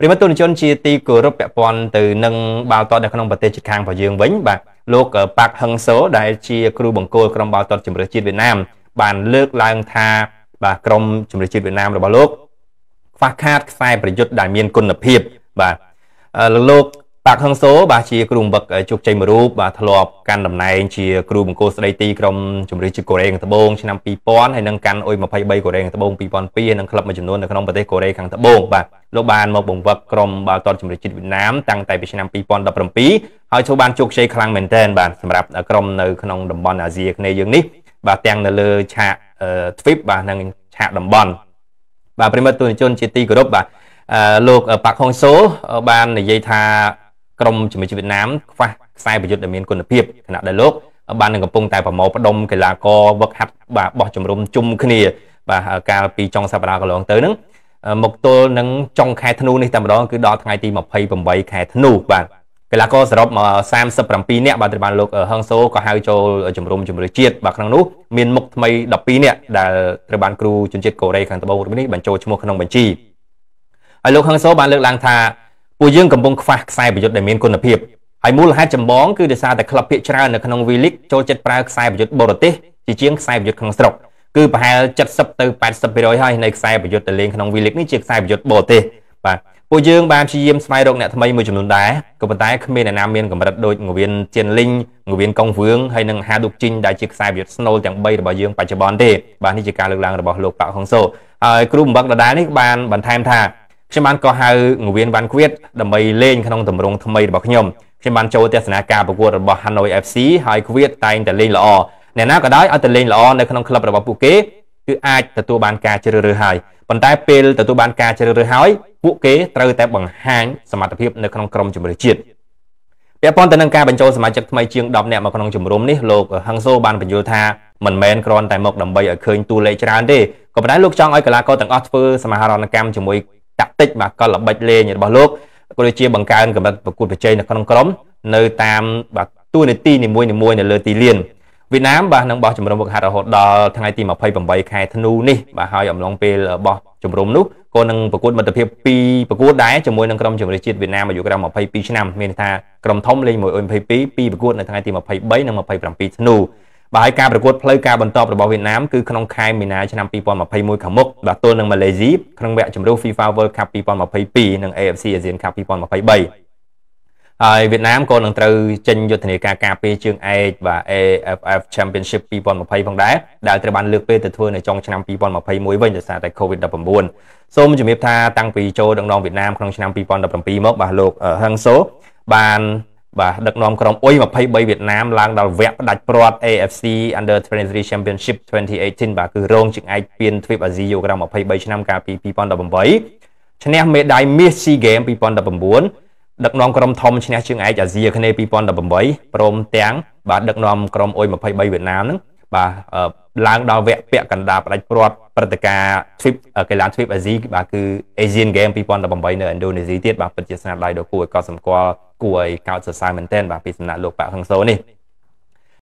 ប្រិមត្តជនជនជាទីគោរពពាក់ព័ន្ធទៅនឹងបាល់ទាត់នៅក្នុងប្រទេសជិតខាងរបស់យើងវិញ បាទលោកប៉ាក់ហឹងសូដែលជាគ្រូបង្គោលក្រុមបាល់ទាត់ជម្រើសជាតិវៀតណាមបានលើកឡើងថា បាទក្រុមជម្រើសជាតិវៀតណាមរបស់លោកខ្វះខាតខ្សែប្រយុទ្ធដែលមានគុណភាពបាទលោកតាក់ហឹងសូបាទជាគ្រូបង្វឹកជោគជ័យមួយរូបបាទធ្លាប់កាន់តំណែងជាគ្រូបង្គោលស្ដីទីក្រុមជម្រើសជាតិកូរ៉េខាងត្បូងឆ្នាំ2000ហើយនឹងកាន់អុយ23កូរ៉េខាងត្បូង2002ហើយនឹងក្លឹបមួយចំនួននៅក្នុងប្រទេសកូរ៉េខាងត្បូងបាទលោកបានមកបង្វឹកក្រុមបាល់ទាត់ជម្រើសជាតិវៀតណាមតាំងតែពីឆ្នាំ2017ហើយចូលបានជោគជ័យខ្លាំងមែនទែនបាទសម្រាប់ក្រុមនៅក្នុងតំបន់អាស៊ីអាគ្នេយ៍យើងនេះបាទទាំងនៅលើឆាក TFIP បាទនិងឆាកតំបន់បាទប្រិមត្តទូនជនជាទីគោរពបាទលោកប៉ាក់ហុងសូបាននិយាយថាក្រមជំនាញវៀតណាមខ្វះខ្សែប្រយុទ្ធដែលមានគុណភាពខណៈដែលលោកបាននឹងកំពុងតែប្រមូលផ្ដុំកីឡាករវឹកហាត់បាទបោះជំរំជុំគ្នា បាទកាលពីចុងសប្ដាហ៍កន្លងទៅហ្នឹងមកទល់នឹងចុងខែធ្នូនេះតែម្ដងគឺដល់ថ្ងៃទី28ខែធ្នូបាទកីឡាករសរុប37នាក់បាទត្រូវបានលោកហឹងសូក៏ហៅចូលជំរំជំរឿជាតិបាទក្នុងនោះមានមុខថ្មី12នាក់ដែលត្រូវបានគ្រូជំនឿជាតិកូរ៉េខាងត្បូងរូបនេះបញ្ចូលឈ្មោះក្នុងបញ្ជីហើយលោកហឹងសូបានលើកឡើងថាពួកយើងកំពុងខ្វះខ្សែប្រយុទ្ធដែលមានគុណភាពហើយមូលហេតុចម្បងគឺដោយសារតែក្លឹបភាគច្រើននៅក្នុង V League ចូលចិត្តប្រើខ្សែប្រយុទ្ធបរទេសជាជាងខ្សែប្រយុទ្ធក្នុងស្រុកគឺប្រហែល70ទៅ80%ហើយនៃខ្សែប្រយុទ្ធទៅលេងក្នុង V League នេះជាខ្សែប្រយុទ្ធបរទេសបាទពួកយើងបានព្យាយាមស្វែងរកអ្នកថ្មីមួយចំនួនដែរក៏ប៉ុន្តែគ្មានអ្នកណាមានកម្រិតដូចងវៀនជៀនលីងងវៀនកងវឿងហើយនិងហាឌុកជីងដែលជាខ្សែប្រយុទ្ធស្នូលទាំង3របស់យើងបច្ចុប្បន្នទេបាទនេះជាការលើកឡើងរបស់លោកប៉ាក់ហុងសូហើយគ្រូបំបឹកដដែលនេះបានបន្ថែមថាខ្ញុំបានក៏ហៅងវៀនវ៉ាន់គៀតដើម្បីលេងក្នុងទម្រង់ថ្មីរបស់ខ្ញុំខ្ញុំបានចូលទស្សនាការប្រកួតរបស់ Hanoi FC ហើយគៀតតែងតែលេងល្អអ្នកណាក៏ដោយឲ្យតែលេងល្អនៅក្នុងក្លឹបរបស់ពួកគេគឺអាចទទួលបានការជ្រើសរើសហើយប៉ុន្តែពេលទទួលបានការជ្រើសរើសហើយពួកគេត្រូវតែបង្ហាញសមត្ថភាព នៅក្នុងក្រុមជម្រើសជាតិពាក់ព័ន្ធទៅនឹងការបញ្ចូលសមាជិកថ្មីជាង10នាក់មកក្នុងជំរំនេះលោកហឹងសូបានបញ្យល់ថាមិនមែនគ្រាន់តែមកដើម្បីឲ្យឃើញតួលេខច្រើនទេក៏ប៉ុន្តែលោកចង់ឲ្យកីឡាករទាំងអស់ធ្វើសមាហរណកម្មជាមួយតាក់ទិចបាទកលល្បិចលេងរបស់លោកក៏ដូចជាបង្កើនកម្រិតប្រកួតប្រជែងនៅក្នុងក្រុមនៅតាមបាទទួលនីតិនីមួយនីមួយនៅលើទីលានវៀតណាមបាទនឹងបោះជំរំវឹកហាត់រហូតដល់ថ្ងៃទី28ខែធ្នូនេះបាទហើយអំឡុងពេលបោះជំរំនោះក៏នឹងប្រកួតមិត្តភាព2ប្រកួតដែរជាមួយនឹងក្រុមជម្រើសជាតិវៀតណាមអាយុក្រោម22ឆ្នាំមានថាក្រុមធំលេង1/22ពីរប្រកួតនៅថ្ងៃទី23និង27ធ្នូបាទហើយការប្រកួតផ្លូវការបន្តរបស់វៀតណាមគឺក្នុងខែមីនាឆ្នាំ2021ខាងមុខបាទទល់នឹងម៉ាឡេស៊ីក្នុងវគ្គជម្រុះ FIFA World Cup 2022និង AFC ASEAN Cup 2023ហើយវៀតណាមក៏នឹងត្រូវចេញយុទ្ធនាការការពារជើងឯកបាទ AFF Championship 2020ផងដែរដែលត្រូវបានលើកពេលទៅធ្វើនៅចុងឆ្នាំ2021វិញដោយសារតែ COVID-19 សូមជំរាបថាតាំងពីចូលដងដងវៀតណាមក្នុងឆ្នាំ2017មកបាទលោកហឹងសូបានបាទដឹកនាំក្រុមអ៊ុយ23វៀតណាមឡើងដល់វគ្គផ្ដាច់ព្រាត់ AFC Under 23 Championship 2018បាទគឺរងជើងឯកពានទ្វីបអាស៊ីយូក្រាម23ឆ្នាំកាលពី2018ឈ្នះមេដាយមាស SEA Games 2019ដឹកនាំក្រុមធំឈ្នះជើងឯកអាស៊ីអាគ្នេយ៍2018ព្រមទាំងបាទដឹកនាំក្រុមអ៊ុយ23វៀតណាមហ្នឹងបាទឡើងដល់វគ្គពាក់កណ្ដាលផ្ដាច់ព្រាត់ព្រឹត្តិការណ៍ Trip កីឡា Trip Asia បាទគឺ Asian Game 2018នៅឥណ្ឌូនេស៊ីទៀតបាទពិតជាស្នាដៃដ៏គួរឲ្យកត់សម្គាល់គួរឲ្យកោតសរសើរមែនទែនបាទពីសំណាក់លោកប៉ាហឹងសូនេះ